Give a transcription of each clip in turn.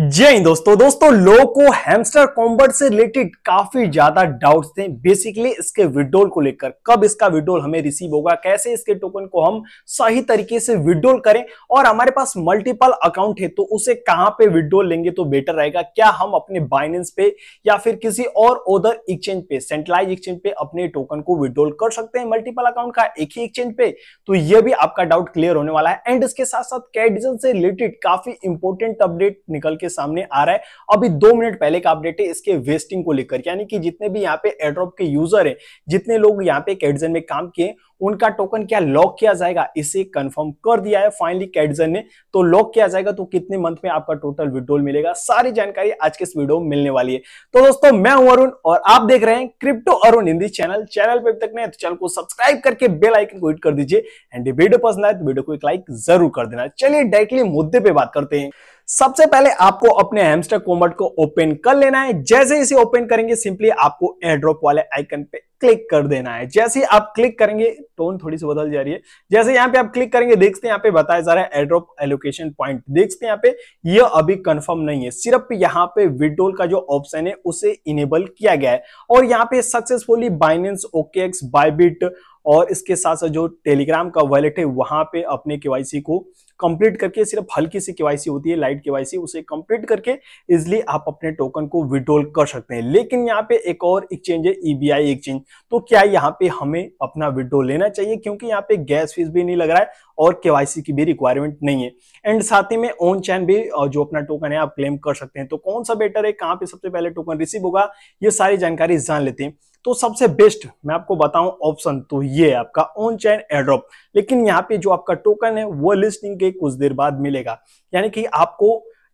जय हिंद दोस्तों दोस्तों लोगों को हैमस्टर कॉम्बर्ट से रिलेटेड काफी ज्यादा डाउट्स थे बेसिकली इसके विड्रोल को लेकर कब इसका विड्रोल हमें रिसीव होगा कैसे इसके टोकन को हम सही तरीके से विड्रोल करें और हमारे पास मल्टीपल अकाउंट है तो उसे कहां पे विड्रोल लेंगे तो बेटर रहेगा क्या हम अपने बाइनेंस पे या फिर किसी और उधर एक्सचेंज पे सेंट्रलाइज एक्सचेंज पे अपने टोकन को विड्रोल कर सकते हैं मल्टीपल अकाउंट का एक ही एक्सचेंज पे तो यह भी आपका डाउट क्लियर होने वाला है एंड इसके साथ साथ कैडिजन से रिलेटेड काफी इंपोर्टेंट अपडेट निकल के आपके सामने आ रहा है अभी दो मिनट पहले का अपडेट है इसके वेस्टिंग को लेकर यानी कि जितने भी यहाँ पे एड्रॉप के यूजर है जितने लोग यहाँ पे कैडजन में काम किए उनका टोकन क्या लॉक किया जाएगा इसे कंफर्म कर दिया है फाइनली कैडजन ने तो लॉक किया जाएगा तो कितने मंथ में आपका टोटल विड्रोल मिलेगा सारी जानकारी आज के इस वीडियो में मिलने वाली है तो दोस्तों मैं हूं अरुण और आप देख रहे हैं crypto Arun Hindi channel channel पर तक नहीं तो चैनल को सब्सक्राइब करके बेल आइकन को हिट कर दीजिए एंड वीडियो पसंद आए तो वीडियो को एक लाइक जरूर कर देना चलिए डायरेक्टली मुद्दे पर बात करते हैं सबसे पहले आपको अपने हेमस्टर कोमट को ओपन कर लेना है जैसे इसे ओपन करेंगे सिंपली आपको एयरड्रॉप वाले आइकन पे क्लिक कर देना है जैसे ही आप क्लिक करेंगे टोन थोड़ी सी बदल जा रही है जैसे यहाँ पे आप क्लिक करेंगे देखते हैं यहाँ पे बताया जा रहा है एड्रॉप एलोकेशन पॉइंट देखते हैं यहाँ पे यह अभी कंफर्म नहीं है सिर्फ यहाँ पे विड्रोल का जो ऑप्शन है उसे इनेबल किया गया है और यहाँ पे सक्सेसफुली बाइनेंस ओके बाइबिट और इसके साथ साथ जो टेलीग्राम का वॉलेट है वहां पे अपने केवाईसी को कंप्लीट करके सिर्फ हल्की सी केवाईसी होती है लाइट केवाईसी उसे कंप्लीट करके इजिली आप अपने टोकन को विड्रॉल कर सकते हैं लेकिन यहाँ पे एक और एक्सचेंज है ईबीआई e एक्सचेंज तो क्या यहाँ पे हमें अपना विड्रॉल लेना चाहिए क्योंकि यहाँ पे गैस फीस भी नहीं लग रहा है और केवाईसी की भी रिक्वायरमेंट नहीं है एंड साथ ही में ऑन चैन भी जो अपना टोकन है आप क्लेम कर सकते हैं तो कौन सा बेटर है कहाँ पे सबसे पहले टोकन रिसीव होगा ये सारी जानकारी जान लेते हैं तो सबसे बेस्ट मैं आपको बताऊं ऑप्शन तो ये है आपका ऑन चैन एड्रॉप लेकिन यहाँ पे जो आपका टोकन है वो लिस्टिंग के कुछ देर बाद मिलेगा यानी कि आपको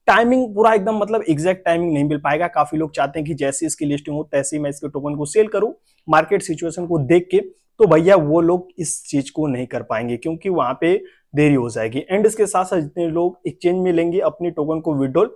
टाइमिंग पूरा एकदम मतलब एग्जैक्ट टाइमिंग नहीं मिल पाएगा काफी लोग चाहते हैं कि जैसे इसकी लिस्टिंग हो तैसे मैं इसके टोकन को सेल करूं मार्केट सिचुएशन को देख के तो भैया वो लोग इस चीज को नहीं कर पाएंगे क्योंकि वहां पे देरी हो जाएगी एंड इसके साथ साथ जितने लोग एक्सचेंज में लेंगे अपने टोकन को विड्रॉल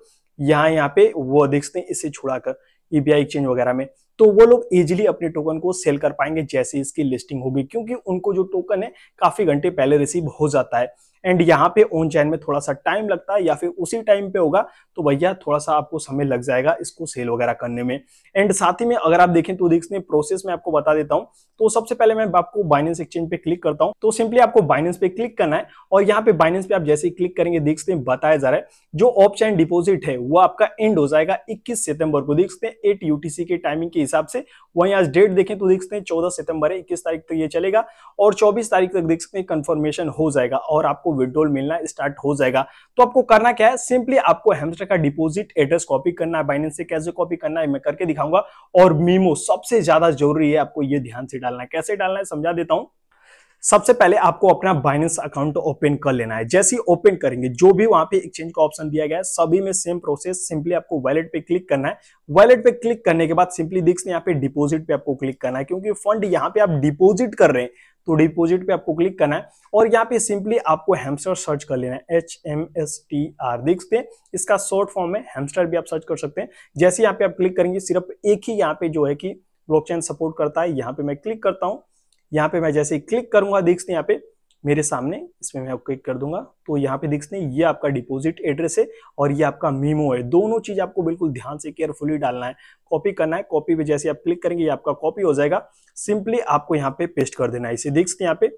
यहाँ यहाँ पे वो देखते हैं इसे छुड़ाकर ई e एक्सचेंज वगैरह में तो वो लोग इजिली अपने टोकन को सेल कर पाएंगे जैसे इसकी लिस्टिंग होगी क्योंकि उनको जो टोकन है काफी घंटे पहले रिसीव हो जाता है एंड यहाँ पे ऑन चैन में थोड़ा सा टाइम लगता है या फिर उसी टाइम पे होगा तो भैया थोड़ा सा आपको समय लग जाएगा इसको सेल वगैरह करने में एंड साथ ही में अगर आप देखें तो दिक्स में प्रोसेस में आपको बता देता हूँ तो सबसे पहले मैं आपको बाइनेंस एक्सचेंज पे क्लिक करता हूँ तो सिंपली आपको बाइनेंस पे क्लिक करना है और यहाँ पे बाइनेंस पे आप जैसे ही क्लिक करेंगे देख सकते हैं बताया जा रहा है जो ऑफ चैन डिपोजिट है वो आपका एंड हो जाएगा इक्कीस सितंबर को देख सकते हैं एट यूटीसी के टाइमिंग के हिसाब से वहीं आज डेट देखें तो देख सकते हैं चौदह सितंबर है इक्कीस तारीख तक ये चलेगा और चौबीस तारीख तक देख सकते हैं कंफर्मेशन हो जाएगा और आपको आपको विड्रोल मिलना स्टार्ट हो जाएगा तो आपको करना क्या है सिंपली आपको हेमस्टर का डिपोजिट एड्रेस कॉपी करना है बाइनेंस से कैसे कॉपी करना है मैं करके दिखाऊंगा और मीमो सबसे ज्यादा जरूरी है आपको ये ध्यान से डालना है कैसे डालना है समझा देता हूँ सबसे पहले आपको अपना बाइनेंस अकाउंट ओपन कर लेना है जैसे ही ओपन करेंगे जो भी वहां पे एक्सचेंज का ऑप्शन दिया गया है सभी में सेम प्रोसेस सिंपली आपको वैलेट पे क्लिक करना है वैलेट पे क्लिक करने के बाद सिंपली दिक्स यहाँ पे डिपोजिट पे आपको क्लिक करना है क्योंकि फंड यहाँ पे आप डिपोजिट कर रहे हैं तो डिपोजिट पे आपको क्लिक करना है और यहाँ पे सिंपली आपको हेमस्टर सर्च कर लेना है H M S T R देख सकते हैं इसका शॉर्ट फॉर्म है हेमस्टर भी आप सर्च कर सकते हैं जैसे यहाँ पे आप क्लिक करेंगे सिर्फ एक ही यहाँ पे जो है कि ब्लॉकचेन सपोर्ट करता है यहाँ पे मैं क्लिक करता हूँ यहाँ पे मैं जैसे ही क्लिक करूंगा दीक्षित यहाँ पे मेरे सामने इसमें मैं क्लिक कर दूंगा तो यहाँ पे दीक्षित ये आपका डिपोजिट एड्रेस है और ये आपका मीमो है दोनों चीज आपको बिल्कुल ध्यान से केयरफुली डालना है कॉपी करना है कॉपी पे जैसे आप क्लिक करेंगे ये आपका कॉपी हो जाएगा सिंपली आपको यहाँ पे पेस्ट कर देना है इसे दीक्षित यहाँ पे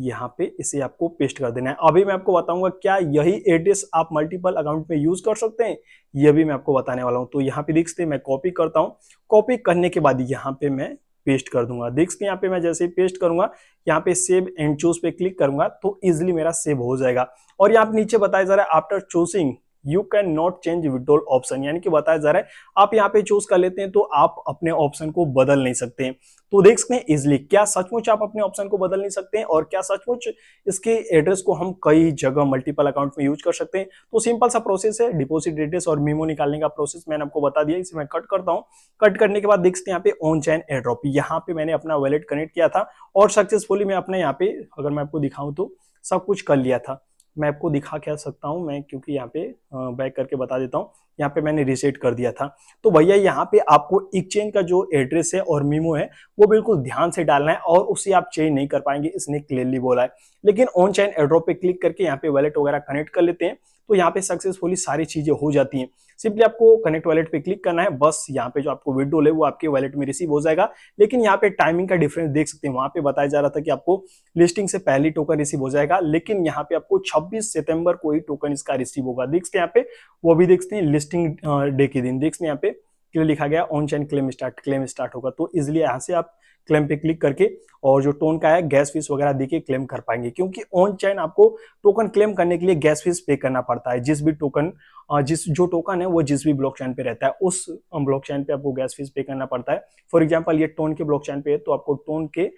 यहाँ पे इसे आपको पेस्ट कर देना है अभी मैं आपको बताऊंगा क्या यही एड्रेस आप मल्टीपल अकाउंट में यूज कर सकते हैं यह भी मैं आपको बताने वाला हूँ तो यहाँ पे देखते मैं कॉपी करता हूँ कॉपी करने के बाद यहाँ पे मैं पेस्ट कर दूंगा देख सकते हैं यहाँ पे मैं जैसे पेस्ट करूंगा यहाँ पे सेव एंड चूज पे क्लिक करूंगा तो इजिली मेरा सेव हो जाएगा और यहाँ पे नीचे बताया जा रहा है after choosing you can not change withdrawal option यानी कि बताया जा रहा है आप यहाँ पे चूज कर लेते हैं तो आप अपने ऑप्शन को बदल नहीं सकते हैं तो देख सकते हैं इजली क्या सचमुच आप अपने ऑप्शन को बदल नहीं सकते हैं और क्या सचमुच इसके एड्रेस को हम कई जगह मल्टीपल अकाउंट में यूज कर सकते हैं तो सिंपल सा प्रोसेस है डिपोजिट एड्रेस और मीमो निकालने का प्रोसेस मैंने आपको बता दिया इसे मैं कट करता हूँ कट करने के बाद देख सकते हैं यहाँ पे ऑन चैन एड्रॉप यहाँ पे मैंने अपना वैलेट कनेक्ट किया था और सक्सेसफुली मैं अपने यहाँ पे अगर मैं आपको दिखाऊं तो सब कुछ कर लिया था मैं आपको दिखा क्या सकता हूँ मैं क्योंकि यहाँ पे बैक करके बता देता हूँ यहाँ पे मैंने रिसेट कर दिया था तो भैया यहाँ पे आपको एक्सचेंज का जो एड्रेस है और मीमो है वो बिल्कुल ध्यान से डालना है और उसे आप चेंज नहीं कर पाएंगे इसने क्लियरली बोला है लेकिन ऑन चैन एड्रॉप पे क्लिक करके यहाँ पे वॉलेट वगैरह कनेक्ट कर लेते हैं तो यहाँ पे सक्सेसफुली सारी चीजें हो जाती हैं सिंपली आपको कनेक्ट वॉलेट पे क्लिक करना है बस यहाँ पे जो आपको विंडो है वो आपके वॉलेट में रिसीव हो जाएगा लेकिन यहाँ पे टाइमिंग का डिफरेंस देख सकते हैं वहां पे बताया जा रहा था कि आपको लिस्टिंग से पहले टोकन रिसीव हो जाएगा लेकिन यहाँ पे आपको छब्बीस सितंबर को ही टोकन इसका रिसीव होगा देखते हैं यहाँ पे वो भी देखते हैं लिस्ट लिस्टिंग डे uh, के दिन देख यहाँ पे क्लियर लिखा गया on chain claim start claim start होगा तो इजिली यहाँ से आप क्लेम पे क्लिक करके और जो टोन का है गैस फीस वगैरह देके क्लेम कर पाएंगे क्योंकि ऑन चैन आपको टोकन क्लेम करने के लिए गैस फीस पे करना पड़ता है जिस भी टोकन uh, जिस जो टोकन है वो जिस भी चैन पे रहता है उस चैन um, पे आपको गैस फीस पे करना पड़ता है फॉर एग्जाम्पल ये टोन के ब्लॉक चैन पे है तो आपको टोन के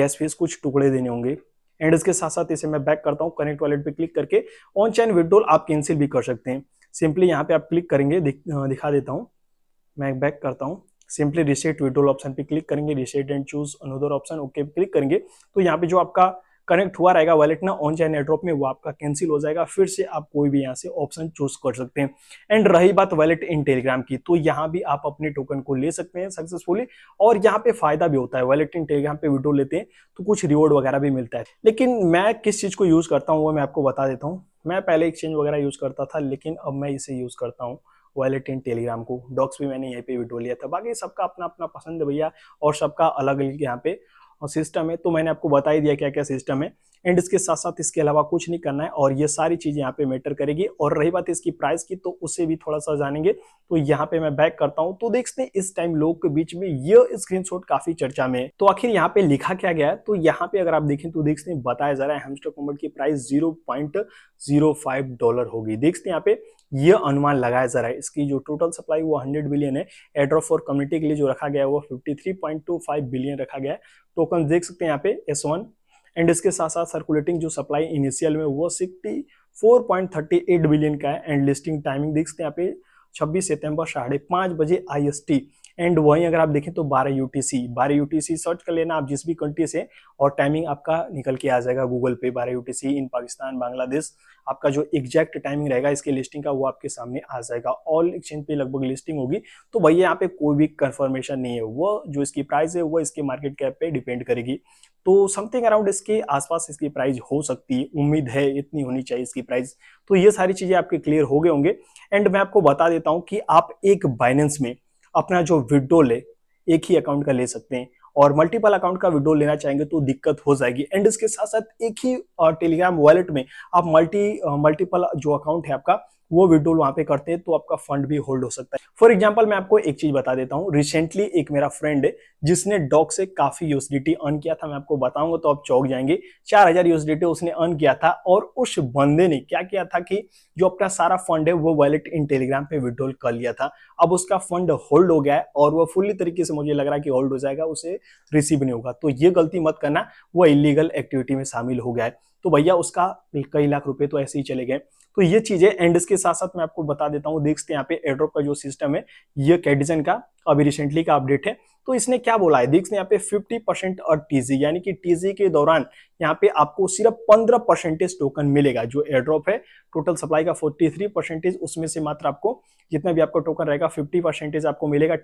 गैस फीस कुछ टुकड़े देने होंगे एंड इसके साथ साथ इसे मैं बैक करता हूँ कनेक्ट वॉलेट पे क्लिक करके ऑन चैन विड्रोल आप कैंसिल भी कर सकते हैं सिंपली यहाँ पे आप क्लिक करेंगे दिख, दिखा देता हूँ मैं बैक करता हूँ सिंपली रिसेट विड्रोल ऑप्शन पे क्लिक करेंगे reset and choose another option okay click करेंगे तो यहाँ पे जो आपका कनेक्ट हुआ रहेगा वॉलेट ना ऑन चाहे एड्रॉप में वो आपका कैंसिल हो जाएगा फिर से आप कोई भी यहाँ से ऑप्शन चूज कर सकते हैं एंड रही बात वॉलेट इन टेलीग्राम की तो यहाँ भी आप अपने टोकन को ले सकते हैं सक्सेसफुली और यहाँ पे फायदा भी होता है वॉलेट इन टेलीग्राम पे वीडियो लेते हैं तो कुछ रिवॉर्ड वगैरह भी मिलता है लेकिन मैं किस चीज़ को यूज़ करता हूँ वो मैं आपको बता देता हूँ मैं पहले एक्सचेंज वगैरह यूज़ करता था लेकिन अब मैं इसे यूज़ करता हूँ वॉलेट इन टेलीग्राम को डॉक्स भी मैंने यहीं पे विड्रो लिया था बाकी सबका अपना अपना पसंद है भैया और सबका अलग अलग यहाँ पे और सिस्टम है तो मैंने आपको बता ही दिया क्या क्या सिस्टम है एंड इसके साथ साथ इसके अलावा कुछ नहीं करना है और ये सारी चीज़ें यहाँ पे मैटर करेगी और रही बात इसकी प्राइस की तो उसे भी थोड़ा सा जानेंगे तो यहाँ पे मैं बैक करता हूँ तो देखते हैं इस टाइम लोग के बीच में ये स्क्रीनशॉट काफी चर्चा में है तो आखिर यहाँ पे लिखा क्या गया है तो यहाँ पे अगर आप देखें तो देखते हैं बताया जा रहा है हेमस्टर कोमट की प्राइस जीरो डॉलर होगी देखते हैं यहाँ पे ये अनुमान लगाया जा रहा है इसकी जो टोटल सप्लाई वो 100 बिलियन है एड्रो फॉर कम्युनिटी के लिए जो रखा गया है वो 53.25 बिलियन रखा गया है टोकन देख सकते हैं यहाँ पे एस वन एंड इसके साथ साथ सर्कुलेटिंग जो सप्लाई इनिशियल में वो सिक्सटी बिलियन का है एंड लिस्टिंग टाइमिंग देख सकते हैं यहाँ पे छब्बीस सितंबर साढ़े पाँच बजे आई एंड वहीं अगर आप देखें तो 12 यू टी यूटीसी सर्च कर लेना आप जिस भी कंट्री से और टाइमिंग आपका निकल के आ जाएगा गूगल पे 12 सी इन पाकिस्तान बांग्लादेश आपका जो एग्जैक्ट टाइमिंग रहेगा इसके लिस्टिंग का वो आपके सामने आ जाएगा ऑल एक्सचेंज पे लगभग लिस्टिंग होगी तो भैया यहाँ पे कोई भी कन्फर्मेशन नहीं है वो जो इसकी प्राइस है वो इसके मार्केट कैप पे डिपेंड करेगी तो समथिंग अराउंड इसके आसपास इसकी प्राइस हो सकती है उम्मीद है इतनी होनी चाहिए इसकी प्राइस तो ये सारी चीज़ें आपके क्लियर हो गए होंगे एंड मैं आपको बता देता हूँ कि आप एक बाइनेंस में अपना जो विड्रोल है एक ही अकाउंट का ले सकते हैं और मल्टीपल अकाउंट का विड्रो लेना चाहेंगे तो दिक्कत हो जाएगी एंड इसके साथ साथ एक ही टेलीग्राम वॉलेट में आप मल्टी मल्टीपल जो अकाउंट है आपका वो विड्रोल वहां पे करते हैं तो आपका फंड भी होल्ड हो सकता है फॉर एग्जाम्पल मैं आपको एक चीज बता देता हूँ रिसेंटली एक मेरा फ्रेंड है जिसने डॉक से काफी यूएसडीटी अर्न किया था मैं आपको बताऊंगा तो आप चौक जाएंगे चार हजार यूएसडीटी उसने अर्न किया था और उस बंदे ने क्या किया था कि जो अपना सारा फंड है वो वॉलेट इन टेलीग्राम पे विड्रोल कर लिया था अब उसका फंड होल्ड हो गया है और वो फुल्ली तरीके से मुझे लग रहा है कि होल्ड हो जाएगा उसे रिसीव नहीं होगा तो ये गलती मत करना वो इलीगल एक्टिविटी में शामिल हो गया है तो भैया उसका कई लाख रुपए तो ऐसे ही चले गए तो ये चीजें एंड के साथ साथ मैं आपको बता देता हूँ देखते यहाँ पे एड्रॉप का जो सिस्टम है ये कैडिजन का अभी रिसेंटली का अपडेट है तो इसने क्या बोला है दीक्स यहाँ पे 50 परसेंट और टीजी यानी कि टीजी के दौरान यहाँ पे आपको सिर्फ 15 परसेंटेज टोकन मिलेगा जो एड्रॉप है टोटल सप्लाई का 43 परसेंटेज उसमें से मात्र आपको जितना भी आपका टोकन रहेगा 50 परसेंटेज आपको मिलेगा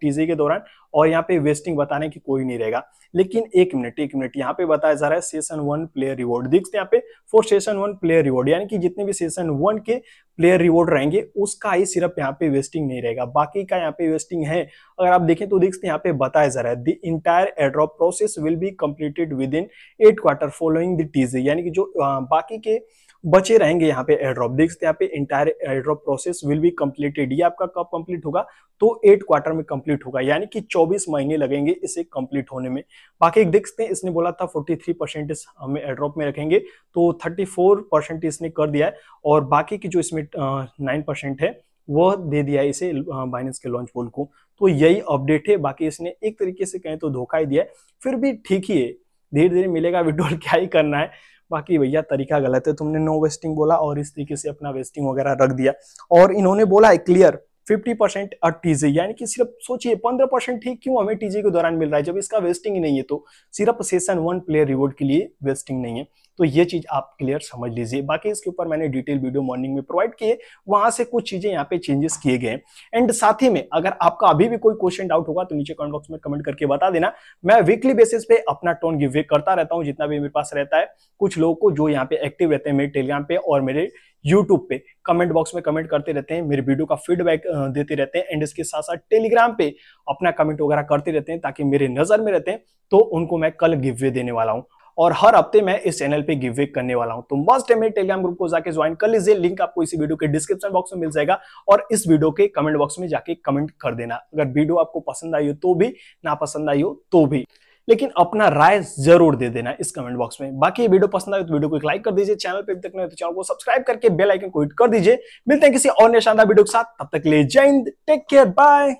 टीजी के दौरान और यहाँ पे वेस्टिंग बताने की कोई नहीं रहेगा लेकिन एक मिनट एक मिनट यहाँ पे बताया जा रहा है सेशन वन प्लेयर रिवॉर्ड देखते यहाँ पे four session one player reward यानी कि जितने भी सेशन वन के प्लेयर रिवॉर्ड रहेंगे उसका ही सिर्फ यहाँ पे वेस्टिंग नहीं रहेगा बाकी का यहाँ पे वेस्टिंग है अगर आप देखें तो देखते यहाँ पे बताया जा रहा है the entire airdrop process will be completed within eight quarter following the TG यानी कि जो बाकी के बचे रहेंगे यहाँ पे एयरड्रॉप देख सकते हैं यहाँ पे entire airdrop process will be completed ये आपका कब कंप्लीट होगा तो एट क्वार्टर में कंप्लीट होगा यानी कि 24 महीने लगेंगे इसे कंप्लीट होने में बाकी देख सकते हैं इसने बोला था 43 परसेंट हमें एयरड्रॉप में रखेंगे तो 34 परसेंट इसने कर दिया है और बाकी की जो इसमें नाइन परसेंट है वह दे दिया है इसे बाइनेंस के लॉन्च पोल को तो यही अपडेट है बाकी इसने एक तरीके से कहें तो धोखा ही दिया है फिर भी ठीक ही है धीरे धीरे मिलेगा विड्रॉल क्या ही करना है बाकी भैया तरीका गलत है तुमने नो वेस्टिंग बोला और इस तरीके से अपना वेस्टिंग वगैरह रख दिया और इन्होंने बोला है क्लियर 50 परसेंट और टीजे यानी कि सिर्फ सोचिए 15 परसेंट ही क्यों हमें टीजे के दौरान मिल रहा है जब इसका वेस्टिंग ही नहीं है तो सिर्फ सेशन वन प्लेयर रिवॉर्ड के लिए वेस्टिंग नहीं है तो ये चीज आप क्लियर समझ लीजिए बाकी इसके ऊपर मैंने डिटेल वीडियो मॉर्निंग में प्रोवाइड किए वहां से कुछ चीजें यहाँ पे चेंजेस किए गए एंड साथ ही में अगर आपका अभी भी कोई क्वेश्चन डाउट होगा तो नीचे कमेंट बॉक्स में कमेंट करके बता देना मैं वीकली बेसिस पे अपना टोन गिवे करता रहता हूँ जितना भी मेरे पास रहता है कुछ लोगों को जो यहाँ पे एक्टिव रहते हैं मेरे टेलीग्राम पे और मेरे यूट्यूब पे कमेंट बॉक्स में कमेंट करते रहते हैं मेरे वीडियो का फीडबैक देते रहते हैं एंड इसके साथ साथ टेलीग्राम पे अपना कमेंट वगैरह करते रहते हैं ताकि मेरे नज़र में रहते हैं तो उनको मैं कल गिवे देने वाला हूँ और हर हफ्ते मैं इस चैनल पे गिव वे करने वाला हूं तो मस्ट है मेरे टेलीग्राम ग्रुप को जाके ज्वाइन कर लीजिए लिंक आपको इसी वीडियो के डिस्क्रिप्शन बॉक्स में मिल जाएगा और इस वीडियो के कमेंट बॉक्स में जाके कमेंट कर देना अगर वीडियो आपको पसंद आई हो तो भी ना पसंद आई हो तो भी लेकिन अपना राय जरूर दे देना इस कमेंट बॉक्स में बाकी ये वीडियो पसंद आए तो वीडियो को एक लाइक कर दीजिए चैनल पर अभी तक नहीं तो चैनल को सब्सक्राइब करके बेल आइकन को हिट कर दीजिए मिलते हैं किसी और शानदार वीडियो के साथ तब तक ले जय हिंद टेक केयर बाय